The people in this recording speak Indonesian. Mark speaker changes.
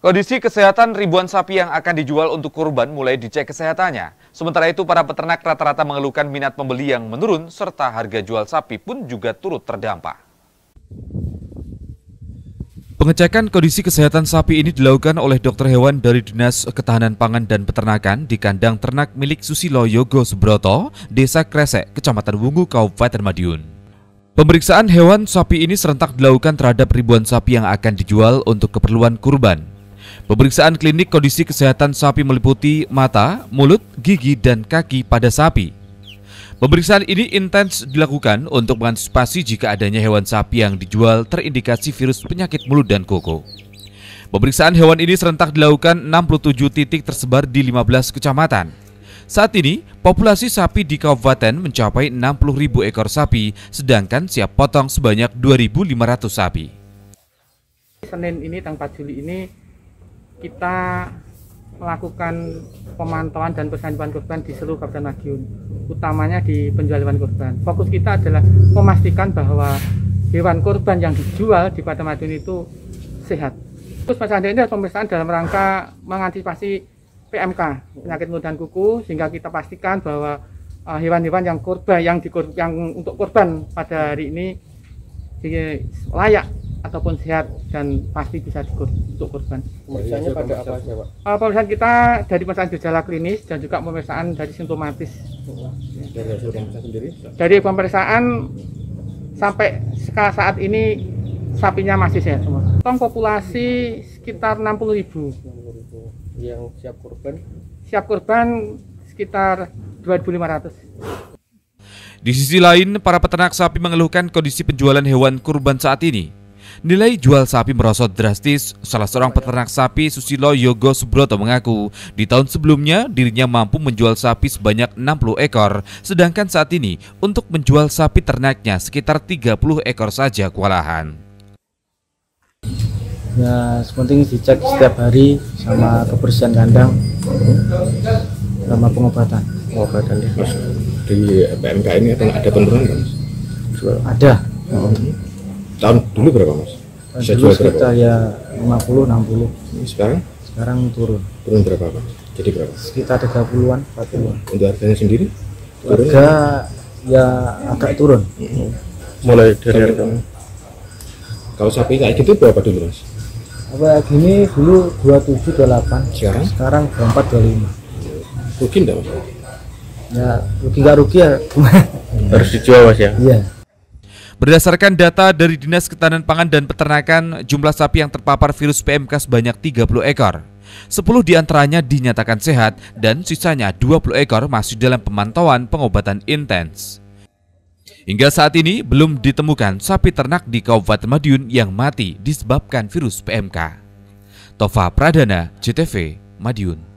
Speaker 1: Kondisi kesehatan ribuan sapi yang akan dijual untuk kurban mulai dicek kesehatannya. Sementara itu, para peternak rata-rata mengeluhkan minat pembeli yang menurun, serta harga jual sapi pun juga turut terdampak. Pengecekan kondisi kesehatan sapi ini dilakukan oleh dokter hewan dari Dinas Ketahanan Pangan dan Peternakan di kandang ternak milik Susilo Yogo Subroto, Desa Kresek, Kecamatan Wungu, Kabupaten Madiun. Pemeriksaan hewan sapi ini serentak dilakukan terhadap ribuan sapi yang akan dijual untuk keperluan kurban. Pemeriksaan klinik kondisi kesehatan sapi meliputi mata, mulut, gigi, dan kaki pada sapi. Pemeriksaan ini intens dilakukan untuk mengantisipasi jika adanya hewan sapi yang dijual terindikasi virus penyakit mulut dan koko. Pemeriksaan hewan ini serentak dilakukan 67 titik tersebar di 15 kecamatan. Saat ini, populasi sapi di kabupaten mencapai 60.000 ekor sapi, sedangkan siap potong sebanyak 2.500 sapi.
Speaker 2: Senin ini tanggal 4 Juli ini kita melakukan pemantauan dan hewan korban di seluruh Kabupaten Madiun, utamanya di penjualan korban. Fokus kita adalah memastikan bahwa hewan korban yang dijual di Kabupaten Madiun itu sehat. Terus Mas Andri ini pemeriksaan dalam rangka mengantisipasi PMK, penyakit mulut dan kuku, sehingga kita pastikan bahwa eh, hewan-hewan uh, yang korban yang, di, yang untuk korban pada hari ini layak ataupun sehat dan pasti bisa untuk korban. Pemeriksaannya iya, iya, pada apa saja, Pak? Uh, pemeriksaan kita dari pemeriksaan gejala klinis dan juga pemeriksaan dari simptomatis. Dari hasil pemeriksaan sendiri? Dari pemeriksaan sampai saat ini sapinya masih sehat semua. Tong populasi sekitar 60 ribu. 60 ribu. Yang siap korban? Siap korban sekitar 2.500.
Speaker 1: Di sisi lain, para peternak sapi mengeluhkan kondisi penjualan hewan kurban saat ini. Nilai jual sapi merosot drastis. Salah seorang peternak sapi Susilo Yogo Subroto mengaku, di tahun sebelumnya dirinya mampu menjual sapi sebanyak 60 ekor, sedangkan saat ini untuk menjual sapi ternaknya sekitar 30 ekor saja kewalahan.
Speaker 2: Ya, penting dicek setiap hari sama kebersihan kandang sama pengobatan. Pengobatan di PMK ini ada penurunan, Mas? Ada. Hmm. Tahun dulu berapa mas? Tahun Bisa dulu sekitar berapa? ya 50 60. Sekarang? Sekarang turun. Turun berapa mas? Jadi berapa? Sekitar 30-an, 40-an. Untuk harganya sendiri? Turun Harga ya, ya agak turun. Hmm.
Speaker 1: Mulai dari harga.
Speaker 2: Kalau sapi kayak gitu berapa dulu mas? Apa gini dulu 27 28. Sekarang? Sekarang 24 25. Rugi enggak
Speaker 1: mas? Ya rugi enggak rugi ya.
Speaker 2: Harus dijual mas ya? Iya. yeah.
Speaker 1: Berdasarkan data dari Dinas Ketahanan Pangan dan Peternakan, jumlah sapi yang terpapar virus PMK sebanyak 30 ekor. 10 diantaranya dinyatakan sehat dan sisanya 20 ekor masih dalam pemantauan pengobatan intens. Hingga saat ini belum ditemukan sapi ternak di Kabupaten Madiun yang mati disebabkan virus PMK. Tova Pradana, JTV, Madiun.